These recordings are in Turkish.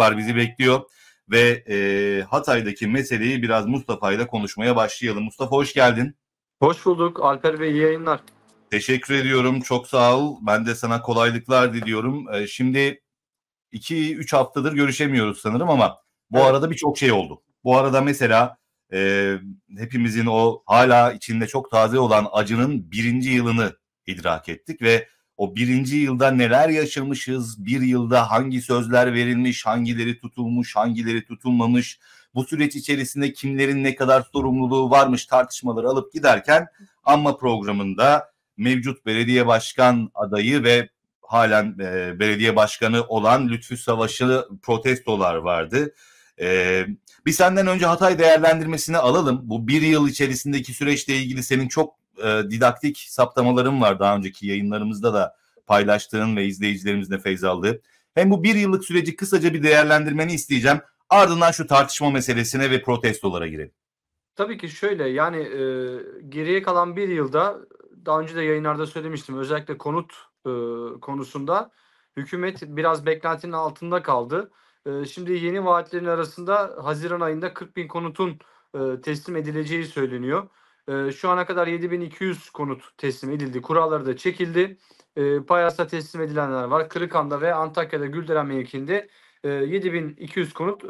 var bizi bekliyor ve e, Hatay'daki meseleyi biraz Mustafa ile konuşmaya başlayalım. Mustafa hoş geldin. Hoş bulduk Alper Bey iyi yayınlar. Teşekkür ediyorum çok sağ ol. Ben de sana kolaylıklar diliyorum. E, şimdi 2-3 haftadır görüşemiyoruz sanırım ama bu evet. arada birçok şey oldu. Bu arada mesela e, hepimizin o hala içinde çok taze olan acının birinci yılını idrak ettik ve o birinci yılda neler yaşamışız, bir yılda hangi sözler verilmiş, hangileri tutulmuş, hangileri tutulmamış, bu süreç içerisinde kimlerin ne kadar sorumluluğu varmış tartışmaları alıp giderken ama programında mevcut belediye başkan adayı ve halen e, belediye başkanı olan Lütfü Savaş'ı protestolar vardı. E, bir senden önce Hatay değerlendirmesini alalım. Bu bir yıl içerisindeki süreçle ilgili senin çok e, didaktik saptamalarım var daha önceki yayınlarımızda da paylaştığın ve izleyicilerimizle feyz aldığı. Hem bu bir yıllık süreci kısaca bir değerlendirmeni isteyeceğim. Ardından şu tartışma meselesine ve protestolara girelim. Tabii ki şöyle yani e, geriye kalan bir yılda daha önce de yayınlarda söylemiştim özellikle konut e, konusunda hükümet biraz beklentinin altında kaldı. E, şimdi yeni vaatlerin arasında Haziran ayında 40 bin konutun e, teslim edileceği söyleniyor. Ee, şu ana kadar 7200 konut teslim edildi. Kuralları da çekildi. E, ee, Payas'ta teslim edilenler var. Kırıkan'da ve Antakya'da Gülderen mevkiinde e, 7200 konut e,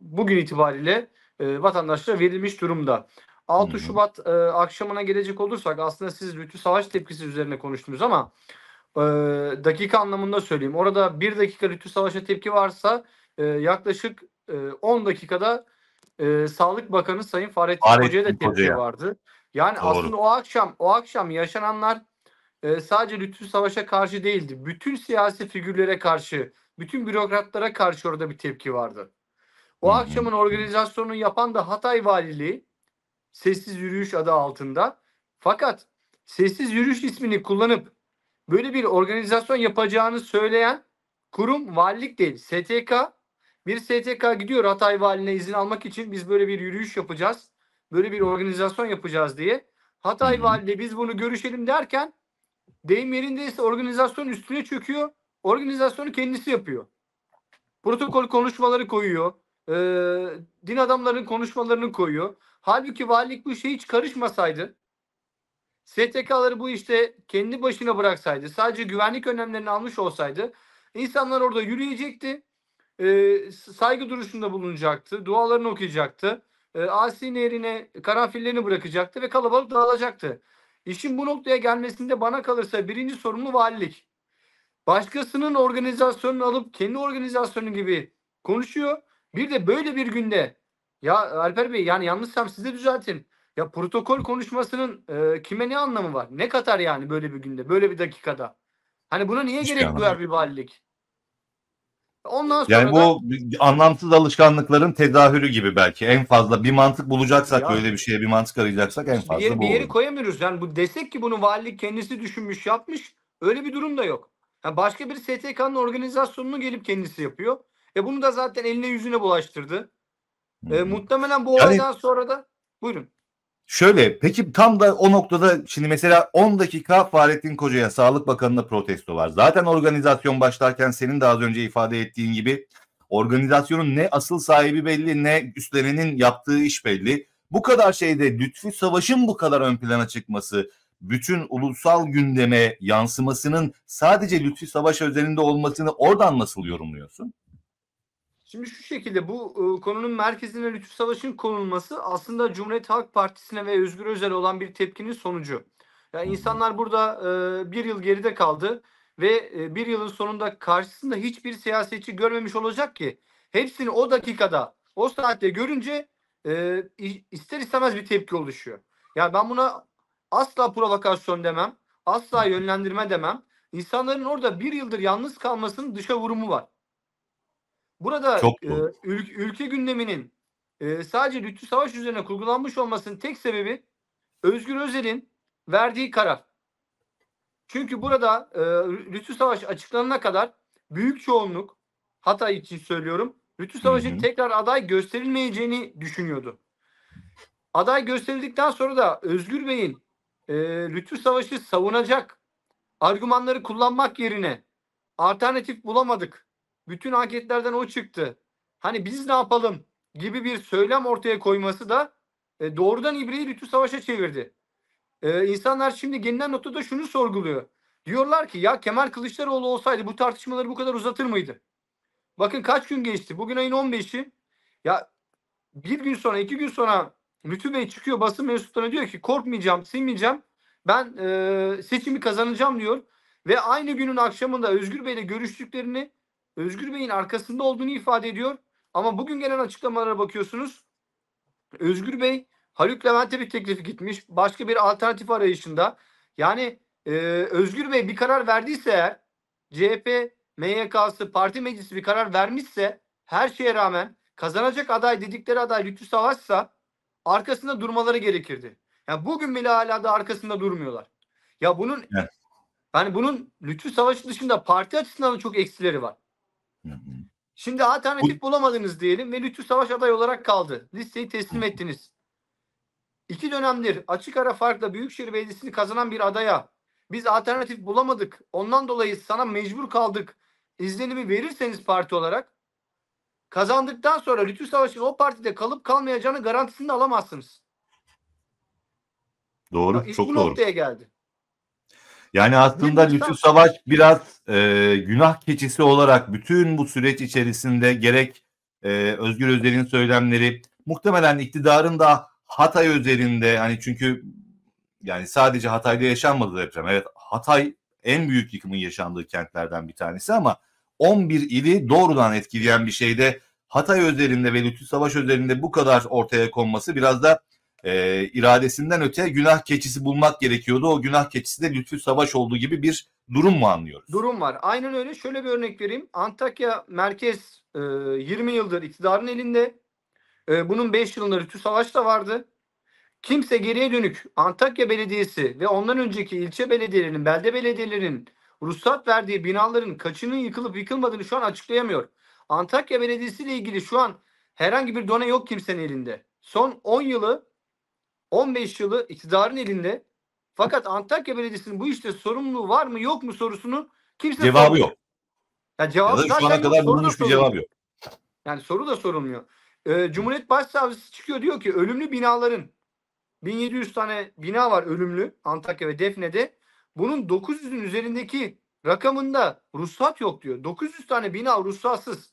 bugün itibariyle e, vatandaşlara verilmiş durumda. 6 Şubat e, akşamına gelecek olursak aslında siz Lütfü Savaş tepkisi üzerine konuştunuz ama e, dakika anlamında söyleyeyim. Orada bir dakika Lütfü Savaş'a tepki varsa e, yaklaşık e, 10 dakikada e, Sağlık Bakanı Sayın Fahrettin, Fahrettin Hoca'ya da tepki vardı. Yani Doğru. aslında o akşam o akşam yaşananlar e, sadece Lütfü Savaş'a karşı değildi. Bütün siyasi figürlere karşı, bütün bürokratlara karşı orada bir tepki vardı. O Hı-hı. akşamın organizasyonunu yapan da Hatay Valiliği Sessiz Yürüyüş adı altında. Fakat Sessiz Yürüyüş ismini kullanıp böyle bir organizasyon yapacağını söyleyen kurum valilik değil, STK bir STK gidiyor Hatay valine izin almak için biz böyle bir yürüyüş yapacağız. Böyle bir organizasyon yapacağız diye. Hatay Valiliği biz bunu görüşelim derken deyim yerindeyse organizasyon üstüne çöküyor. Organizasyonu kendisi yapıyor. Protokol konuşmaları koyuyor. E, din adamlarının konuşmalarını koyuyor. Halbuki valilik bu işe hiç karışmasaydı STK'ları bu işte kendi başına bıraksaydı sadece güvenlik önlemlerini almış olsaydı insanlar orada yürüyecekti e, saygı duruşunda bulunacaktı. Dualarını okuyacaktı. E, ee, Asi Nehri'ne karanfillerini bırakacaktı ve kalabalık dağılacaktı. İşin bu noktaya gelmesinde bana kalırsa birinci sorumlu valilik. Başkasının organizasyonunu alıp kendi organizasyonu gibi konuşuyor. Bir de böyle bir günde ya Alper Bey yani yanlışsam siz düzeltin. Ya protokol konuşmasının e, kime ne anlamı var? Ne katar yani böyle bir günde, böyle bir dakikada? Hani buna niye Hiç gerek duyar bir valilik? Ondan sonra yani bu da... anlamsız alışkanlıkların tedahürü gibi belki en fazla bir mantık bulacaksak ya, öyle bir şeye bir mantık arayacaksak en fazla bir yeri, bu. Bir yeri olur. koyamıyoruz yani bu desek ki bunu valilik kendisi düşünmüş yapmış öyle bir durum da yok. Yani başka bir STK'nın organizasyonunu gelip kendisi yapıyor. E bunu da zaten eline yüzüne bulaştırdı. E, muhtemelen bu yani, olaydan sonra da buyurun. Şöyle peki tam da o noktada şimdi mesela 10 dakika Fahrettin Koca'ya Sağlık Bakanı'na protesto var. Zaten organizasyon başlarken senin daha az önce ifade ettiğin gibi organizasyonun ne asıl sahibi belli ne üstlerinin yaptığı iş belli. Bu kadar şeyde Lütfü Savaş'ın bu kadar ön plana çıkması, bütün ulusal gündeme yansımasının sadece Lütfi Savaş özelinde olmasını oradan nasıl yorumluyorsun? Şimdi şu şekilde bu e, konunun merkezine Lütfü Savaş'ın konulması aslında Cumhuriyet Halk Partisi'ne ve Özgür Özel olan bir tepkinin sonucu. Yani insanlar burada e, bir yıl geride kaldı ve e, bir yılın sonunda karşısında hiçbir siyasetçi görmemiş olacak ki hepsini o dakikada o saatte görünce e, ister istemez bir tepki oluşuyor. Yani ben buna asla provokasyon demem, asla yönlendirme demem. İnsanların orada bir yıldır yalnız kalmasının dışa vurumu var. Burada Çok e, ül, ülke gündeminin e, sadece Lütfü Savaş üzerine kurgulanmış olmasının tek sebebi Özgür Özel'in verdiği karar. Çünkü burada e, Lütfü Savaş açıklanana kadar büyük çoğunluk hata için söylüyorum Lütfü Savaş'ın tekrar aday gösterilmeyeceğini düşünüyordu. Aday gösterildikten sonra da Özgür Bey'in e, Lütfü Savaş'ı savunacak argümanları kullanmak yerine alternatif bulamadık bütün anketlerden o çıktı. Hani biz ne yapalım gibi bir söylem ortaya koyması da e, doğrudan İbre'yi Rütü Savaş'a çevirdi. E, insanlar şimdi gelinen noktada şunu sorguluyor. Diyorlar ki ya Kemal Kılıçdaroğlu olsaydı bu tartışmaları bu kadar uzatır mıydı? Bakın kaç gün geçti. Bugün ayın 15'i. Ya bir gün sonra, iki gün sonra Lütfü Bey çıkıyor basın mensuplarına diyor ki korkmayacağım, sinmeyeceğim. Ben e, seçimi kazanacağım diyor. Ve aynı günün akşamında Özgür Bey'le görüştüklerini Özgür Bey'in arkasında olduğunu ifade ediyor. Ama bugün gelen açıklamalara bakıyorsunuz. Özgür Bey Haluk Levent'e bir teklifi gitmiş. Başka bir alternatif arayışında. Yani e, Özgür Bey bir karar verdiyse eğer CHP, MYK'sı, parti meclisi bir karar vermişse her şeye rağmen kazanacak aday dedikleri aday Lütfü Savaş'sa arkasında durmaları gerekirdi. Yani bugün bile hala da arkasında durmuyorlar. Ya bunun evet. yani bunun Lütfü Savaş'ın dışında parti açısından da çok eksileri var. Şimdi alternatif bulamadınız diyelim ve Lütfü Savaş aday olarak kaldı. Listeyi teslim ettiniz. İki dönemdir açık ara farkla Büyükşehir Belediyesi'ni kazanan bir adaya biz alternatif bulamadık. Ondan dolayı sana mecbur kaldık. İzlenimi verirseniz parti olarak kazandıktan sonra Lütfü Savaş'ın o partide kalıp kalmayacağını garantisini alamazsınız. Doğru, ya, çok bu doğru. noktaya geldi. Yani aslında Lütfü Savaş biraz e, günah keçisi olarak bütün bu süreç içerisinde gerek e, Özgür Özel'in söylemleri muhtemelen iktidarın da Hatay özelinde hani çünkü yani sadece Hatay'da yaşanmadı deprem. Evet Hatay en büyük yıkımın yaşandığı kentlerden bir tanesi ama 11 ili doğrudan etkileyen bir şeyde Hatay özelinde ve Lütfü Savaş özelinde bu kadar ortaya konması biraz da e, iradesinden öte günah keçisi bulmak gerekiyordu. O günah keçisi de Lütfü Savaş olduğu gibi bir durum mu anlıyoruz? Durum var. Aynen öyle. Şöyle bir örnek vereyim. Antakya merkez e, 20 yıldır iktidarın elinde. E, bunun 5 yılında Lütfü Savaş da vardı. Kimse geriye dönük Antakya Belediyesi ve ondan önceki ilçe belediyelerinin, belde belediyelerinin ruhsat verdiği binaların kaçının yıkılıp yıkılmadığını şu an açıklayamıyor. Antakya Belediyesi ile ilgili şu an herhangi bir done yok kimsenin elinde. Son 10 yılı 15 yılı iktidarın elinde. Fakat Antakya Belediyesi'nin bu işte sorumluluğu var mı yok mu sorusunu kimse Cevabı sormuyor. yok. Yani cevabı ya da şu ana kadar bulunmuş bir cevabı yok. Yani soru da sorulmuyor. Ee, Cumhuriyet Başsavcısı çıkıyor diyor ki ölümlü binaların 1700 tane bina var ölümlü Antakya ve Defne'de. Bunun 900'ün üzerindeki rakamında ruhsat yok diyor. 900 tane bina ruhsatsız.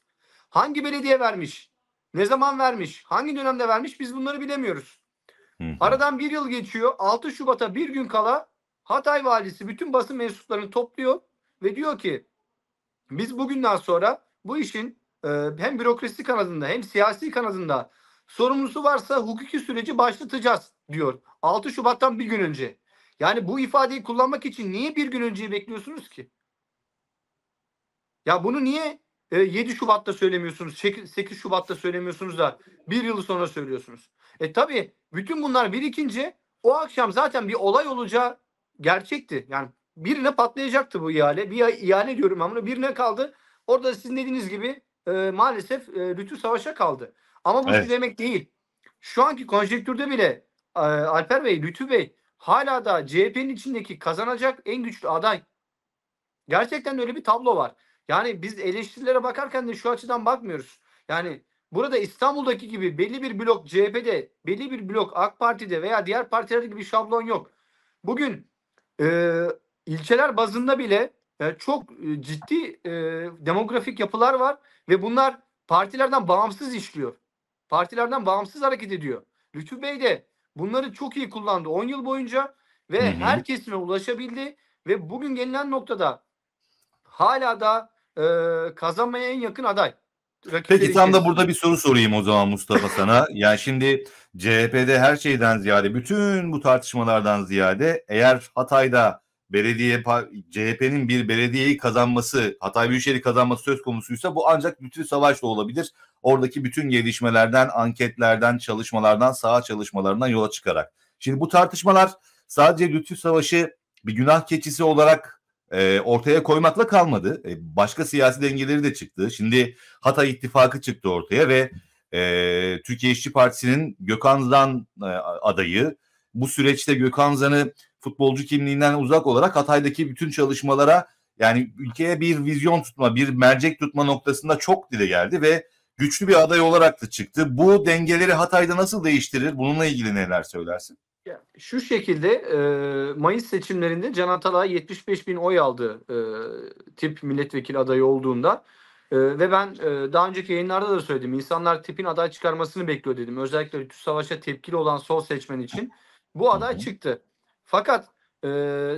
Hangi belediye vermiş? Ne zaman vermiş? Hangi dönemde vermiş? Biz bunları bilemiyoruz. Hı. Aradan bir yıl geçiyor. 6 Şubat'a bir gün kala Hatay valisi bütün basın mensuplarını topluyor ve diyor ki biz bugünden sonra bu işin e, hem bürokrasi kanadında hem siyasi kanadında sorumlusu varsa hukuki süreci başlatacağız diyor. 6 Şubat'tan bir gün önce. Yani bu ifadeyi kullanmak için niye bir gün önceyi bekliyorsunuz ki? Ya bunu niye 7 e, Şubat'ta söylemiyorsunuz, 8 Şubat'ta söylemiyorsunuz da bir yıl sonra söylüyorsunuz? E tabii bütün bunlar birikince o akşam zaten bir olay olacağı gerçekti. Yani birine patlayacaktı bu ihale. Bir ihale diyorum ben bunu birine kaldı. Orada sizin dediğiniz gibi e, maalesef e, rütü savaşa kaldı. Ama bu evet. şu demek değil. Şu anki konjektürde bile e, Alper Bey, Lütfü Bey hala da CHP'nin içindeki kazanacak en güçlü aday. Gerçekten öyle bir tablo var. Yani biz eleştirilere bakarken de şu açıdan bakmıyoruz. Yani Burada İstanbul'daki gibi belli bir blok CHP'de, belli bir blok AK Parti'de veya diğer partilerde gibi şablon yok. Bugün e, ilçeler bazında bile e, çok e, ciddi e, demografik yapılar var ve bunlar partilerden bağımsız işliyor. Partilerden bağımsız hareket ediyor. Lütfü Bey de bunları çok iyi kullandı 10 yıl boyunca ve Hı-hı. her kesime ulaşabildi ve bugün gelinen noktada hala da e, kazanmaya en yakın aday. Peki tam da burada bir soru sorayım o zaman Mustafa sana. Yani şimdi CHP'de her şeyden ziyade bütün bu tartışmalardan ziyade eğer Hatay'da belediye CHP'nin bir belediyeyi kazanması, Hatay Büyükşehir'i kazanması söz konusuysa bu ancak bütün savaşla olabilir. Oradaki bütün gelişmelerden, anketlerden, çalışmalardan, saha çalışmalarından yola çıkarak. Şimdi bu tartışmalar sadece Lütfü Savaş'ı bir günah keçisi olarak e, ortaya koymakla kalmadı. E, başka siyasi dengeleri de çıktı. Şimdi Hatay İttifakı çıktı ortaya ve e, Türkiye İşçi Partisi'nin Gökhan Zan e, adayı bu süreçte Gökhan Zan'ı futbolcu kimliğinden uzak olarak Hatay'daki bütün çalışmalara yani ülkeye bir vizyon tutma, bir mercek tutma noktasında çok dile geldi ve güçlü bir aday olarak da çıktı. Bu dengeleri Hatay'da nasıl değiştirir? Bununla ilgili neler söylersin? Şu şekilde e, Mayıs seçimlerinde Can Atalay 75 bin oy aldı e, tip milletvekili adayı olduğunda. E, ve ben daha önceki yayınlarda da söyledim. İnsanlar tipin aday çıkarmasını bekliyor dedim. Özellikle tüm savaşa tepkili olan sol seçmen için. Bu aday çıktı. Fakat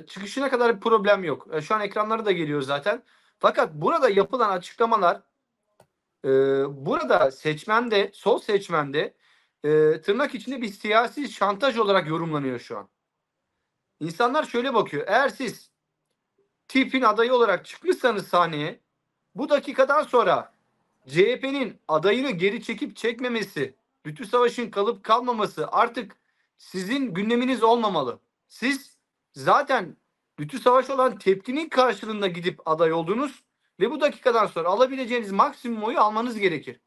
çıkışına kadar bir problem yok. şu an ekranlara da geliyor zaten. Fakat burada yapılan açıklamalar e, burada seçmende, sol seçmende e, tırnak içinde bir siyasi şantaj olarak yorumlanıyor şu an. İnsanlar şöyle bakıyor. Eğer siz tipin adayı olarak çıkmışsanız sahneye bu dakikadan sonra CHP'nin adayını geri çekip çekmemesi, Lütfü Savaş'ın kalıp kalmaması artık sizin gündeminiz olmamalı. Siz zaten Lütfü Savaş olan tepkinin karşılığında gidip aday oldunuz ve bu dakikadan sonra alabileceğiniz maksimum oyu almanız gerekir.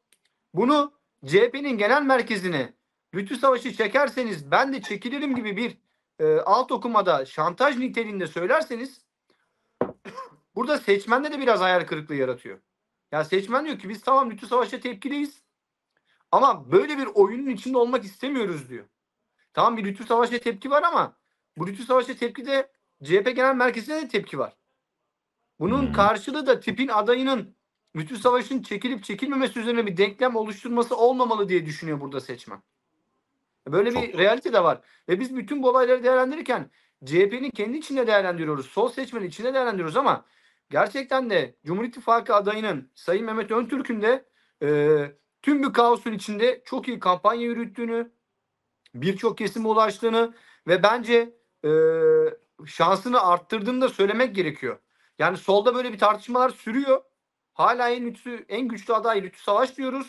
Bunu CHP'nin genel merkezine Lütfü Savaş'ı çekerseniz ben de çekilirim gibi bir e, alt okumada şantaj niteliğinde söylerseniz burada seçmende de biraz ayar kırıklığı yaratıyor. Ya seçmen diyor ki biz tamam Lütfü Savaş'a tepkiliyiz ama böyle bir oyunun içinde olmak istemiyoruz diyor. Tamam bir Lütfü Savaş'a tepki var ama bu Lütfü Savaş'a tepki de CHP Genel Merkezi'ne de tepki var. Bunun hmm. karşılığı da tipin adayının mütür savaşın çekilip çekilmemesi üzerine bir denklem oluşturması olmamalı diye düşünüyor burada seçmen. Böyle Çok bir doğru. realite de var. Ve biz bütün bu olayları değerlendirirken CHP'nin kendi içinde değerlendiriyoruz. Sol seçmenin içinde değerlendiriyoruz ama gerçekten de Cumhur İttifakı adayının Sayın Mehmet Öntürk'ün de e, tüm bu kaosun içinde çok iyi kampanya yürüttüğünü, birçok kesime ulaştığını ve bence e, şansını arttırdığını da söylemek gerekiyor. Yani solda böyle bir tartışmalar sürüyor Hala en güçlü, en güçlü aday Lütfü Savaş diyoruz.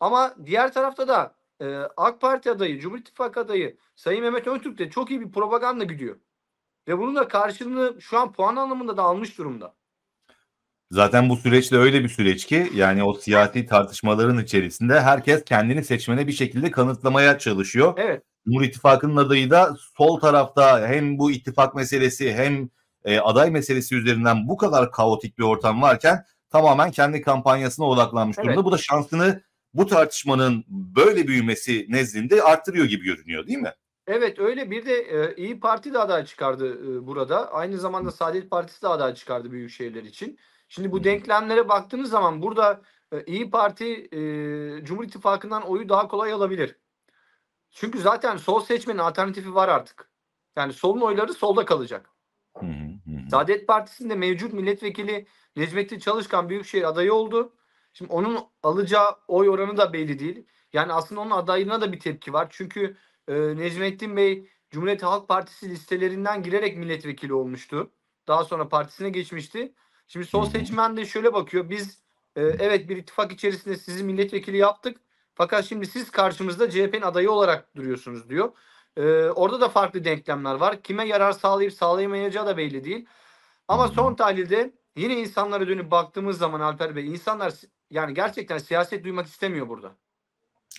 Ama diğer tarafta da e, AK Parti adayı, Cumhur İttifakı adayı Sayın Mehmet Öztürk de çok iyi bir propaganda gidiyor. Ve bunun da karşılığını şu an puan anlamında da almış durumda. Zaten bu süreç de öyle bir süreç ki yani o siyasi tartışmaların içerisinde herkes kendini seçmene bir şekilde kanıtlamaya çalışıyor. Evet. Cumhur İttifakı'nın adayı da sol tarafta hem bu ittifak meselesi hem e, aday meselesi üzerinden bu kadar kaotik bir ortam varken tamamen kendi kampanyasına odaklanmış durumda. Bu da şansını bu tartışmanın böyle büyümesi nezdinde arttırıyor gibi görünüyor değil mi? Evet öyle bir de e, İyi Parti de aday çıkardı e, burada. Aynı zamanda Saadet Partisi de aday çıkardı büyük şehirler için. Şimdi bu denklemlere baktığınız zaman burada e, İyi Parti e, Cumhur İttifakı'ndan oyu daha kolay alabilir. Çünkü zaten sol seçmenin alternatifi var artık. Yani solun oyları solda kalacak. Hı hı. Hı hı. Saadet Partisi'nde mevcut milletvekili Necmettin Çalışkan Büyükşehir adayı oldu. Şimdi onun alacağı oy oranı da belli değil. Yani aslında onun adaylığına da bir tepki var. Çünkü e, Necmettin Bey Cumhuriyet Halk Partisi listelerinden girerek milletvekili olmuştu. Daha sonra partisine geçmişti. Şimdi sol seçmen de şöyle bakıyor. Biz e, evet bir ittifak içerisinde sizi milletvekili yaptık. Fakat şimdi siz karşımızda CHP'nin adayı olarak duruyorsunuz diyor. Ee, orada da farklı denklemler var. Kime yarar sağlayıp sağlayamayacağı da belli değil. Ama son tahlilde yine insanlara dönüp baktığımız zaman Alper Bey insanlar yani gerçekten siyaset duymak istemiyor burada.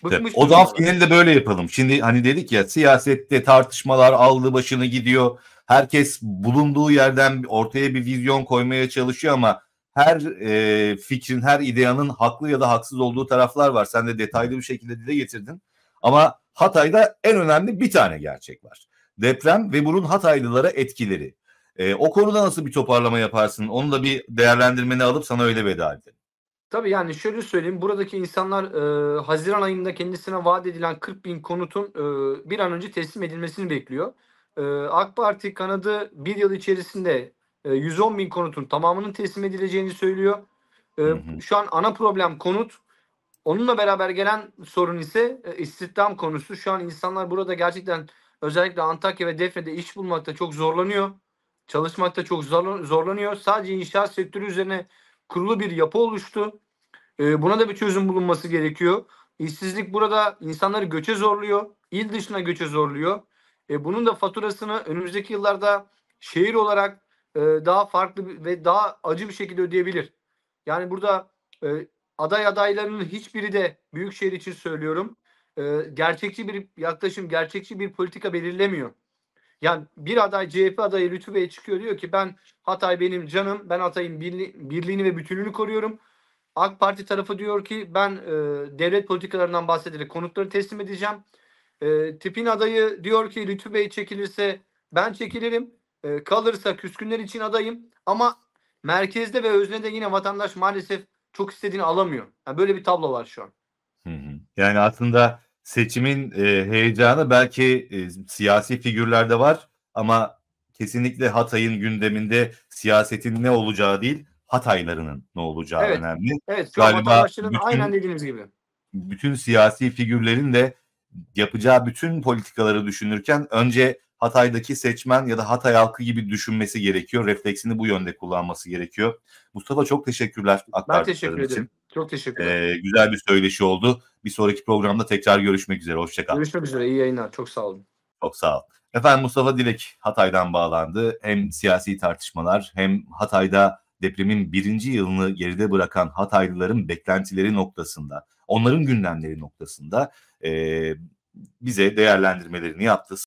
Bıkmış o da finali de böyle yapalım. Şimdi hani dedik ya siyasette tartışmalar aldı başını gidiyor. Herkes bulunduğu yerden ortaya bir vizyon koymaya çalışıyor ama her e, fikrin, her ideyanın haklı ya da haksız olduğu taraflar var. Sen de detaylı bir şekilde dile getirdin. Ama Hatay'da en önemli bir tane gerçek var. Deprem ve bunun Hataylılara etkileri. E, o konuda nasıl bir toparlama yaparsın? Onu da bir değerlendirmeni alıp sana öyle veda edelim. Tabii yani şöyle söyleyeyim buradaki insanlar e, Haziran ayında kendisine vaat edilen 40 bin konutun e, bir an önce teslim edilmesini bekliyor. E, AK Parti kanadı bir yıl içerisinde e, 110 bin konutun tamamının teslim edileceğini söylüyor. E, hı hı. Şu an ana problem konut Onunla beraber gelen sorun ise e, istihdam konusu. Şu an insanlar burada gerçekten özellikle Antakya ve Defne'de iş bulmakta çok zorlanıyor. Çalışmakta çok zorlanıyor. Sadece inşaat sektörü üzerine kurulu bir yapı oluştu. E, buna da bir çözüm bulunması gerekiyor. İşsizlik burada insanları göçe zorluyor. İl dışına göçe zorluyor. E, bunun da faturasını önümüzdeki yıllarda şehir olarak daha farklı ve daha acı bir şekilde ödeyebilir. Yani burada aday adaylarının hiçbiri de büyükşehir için söylüyorum e, gerçekçi bir yaklaşım, gerçekçi bir politika belirlemiyor. Yani bir aday CHP adayı Lütfü Bey çıkıyor diyor ki ben Hatay benim canım, ben Hatay'ın birli, birliğini ve bütünlüğünü koruyorum. AK Parti tarafı diyor ki ben e, devlet politikalarından bahsederek konutları teslim edeceğim. E, tipin adayı diyor ki Lütfü Bey çekilirse ben çekilirim. E, kalırsa küskünler için adayım. Ama merkezde ve özne de yine vatandaş maalesef çok istediğini alamıyor. Yani böyle bir tablo var şu an. Yani aslında seçimin e, heyecanı belki e, siyasi figürlerde var ama kesinlikle Hatay'ın gündeminde siyasetin ne olacağı değil Hataylarının ne olacağı evet. önemli. Evet Galiba bütün, aynen dediğiniz gibi. Bütün siyasi figürlerin de yapacağı bütün politikaları düşünürken önce Hatay'daki seçmen ya da Hatay halkı gibi düşünmesi gerekiyor. Refleksini bu yönde kullanması gerekiyor. Mustafa çok teşekkürler. Ben teşekkür ederim. Için. Çok teşekkürler. Ee, güzel bir söyleşi oldu. Bir sonraki programda tekrar görüşmek üzere. Hoşçakal. Görüşmek üzere. İyi yayınlar. Çok sağ olun. Çok sağ ol. Efendim Mustafa Dilek Hatay'dan bağlandı. Hem siyasi tartışmalar hem Hatay'da depremin birinci yılını geride bırakan Hataylıların beklentileri noktasında, onların gündemleri noktasında e, bize değerlendirmelerini yaptı.